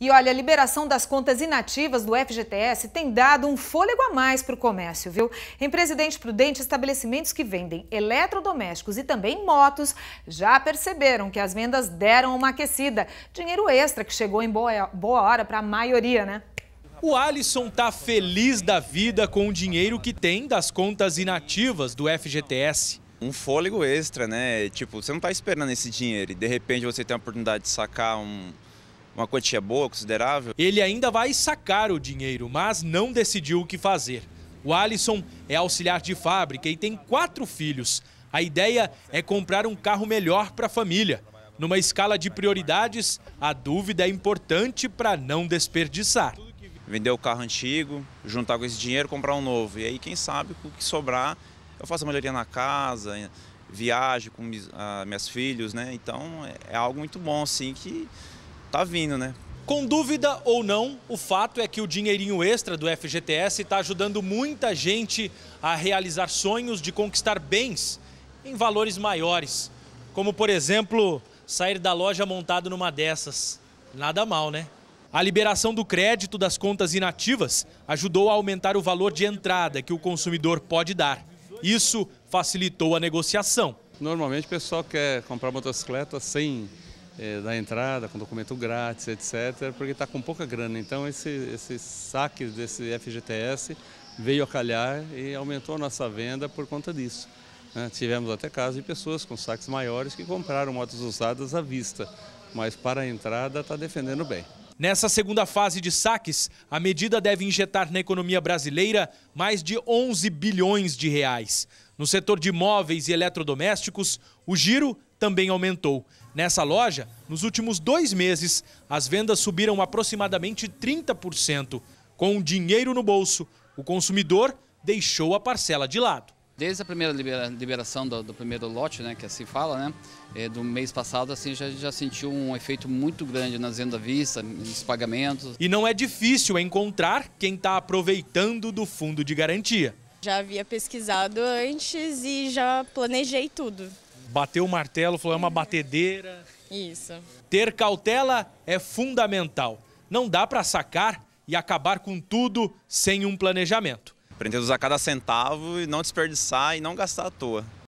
E olha, a liberação das contas inativas do FGTS tem dado um fôlego a mais para o comércio, viu? Em Presidente Prudente, estabelecimentos que vendem eletrodomésticos e também motos já perceberam que as vendas deram uma aquecida. Dinheiro extra que chegou em boa, boa hora para a maioria, né? O Alisson tá feliz da vida com o dinheiro que tem das contas inativas do FGTS um fôlego extra, né? Tipo, você não tá esperando esse dinheiro e de repente você tem a oportunidade de sacar um, uma quantia boa, considerável. Ele ainda vai sacar o dinheiro, mas não decidiu o que fazer. O Alisson é auxiliar de fábrica e tem quatro filhos. A ideia é comprar um carro melhor para a família. Numa escala de prioridades, a dúvida é importante para não desperdiçar. Vender o carro antigo, juntar com esse dinheiro, comprar um novo. E aí, quem sabe, com o que sobrar, eu faço a melhoria na casa, viajo com ah, minhas, meus filhos, né? Então, é, é algo muito bom, assim, que tá vindo, né? Com dúvida ou não, o fato é que o dinheirinho extra do FGTS está ajudando muita gente a realizar sonhos de conquistar bens em valores maiores. Como, por exemplo, sair da loja montado numa dessas. Nada mal, né? A liberação do crédito das contas inativas ajudou a aumentar o valor de entrada que o consumidor pode dar. Isso facilitou a negociação. Normalmente o pessoal quer comprar motocicleta sem é, da entrada, com documento grátis, etc., porque está com pouca grana. Então, esse, esse saque desse FGTS veio a calhar e aumentou a nossa venda por conta disso. Né? Tivemos até casos de pessoas com saques maiores que compraram motos usadas à vista, mas para a entrada está defendendo bem. Nessa segunda fase de saques, a medida deve injetar na economia brasileira mais de 11 bilhões de reais. No setor de móveis e eletrodomésticos, o giro também aumentou. Nessa loja, nos últimos dois meses, as vendas subiram aproximadamente 30%. Com o dinheiro no bolso, o consumidor deixou a parcela de lado. Desde a primeira liberação do, do primeiro lote, né, que assim fala, né, é, do mês passado, assim já, já sentiu um efeito muito grande nas vendas à vista, nos pagamentos. E não é difícil encontrar quem está aproveitando do fundo de garantia. Já havia pesquisado antes e já planejei tudo. Bateu o martelo, falou, é uma batedeira. Isso. Ter cautela é fundamental. Não dá para sacar e acabar com tudo sem um planejamento. Aprender a usar cada centavo e não desperdiçar e não gastar à toa.